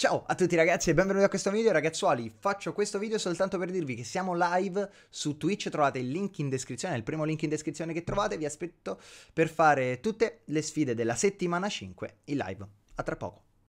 Ciao a tutti ragazzi e benvenuti a questo video ragazzuoli, faccio questo video soltanto per dirvi che siamo live su Twitch, trovate il link in descrizione, il primo link in descrizione che trovate, vi aspetto per fare tutte le sfide della settimana 5 in live, a tra poco.